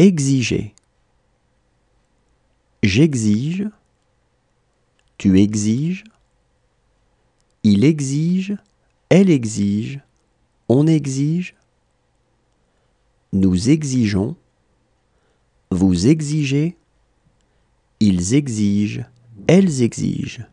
Exiger. J'exige. Tu exiges. Il exige. Elle exige. On exige. Nous exigeons. Vous exigez. Ils exigent. Elles exigent.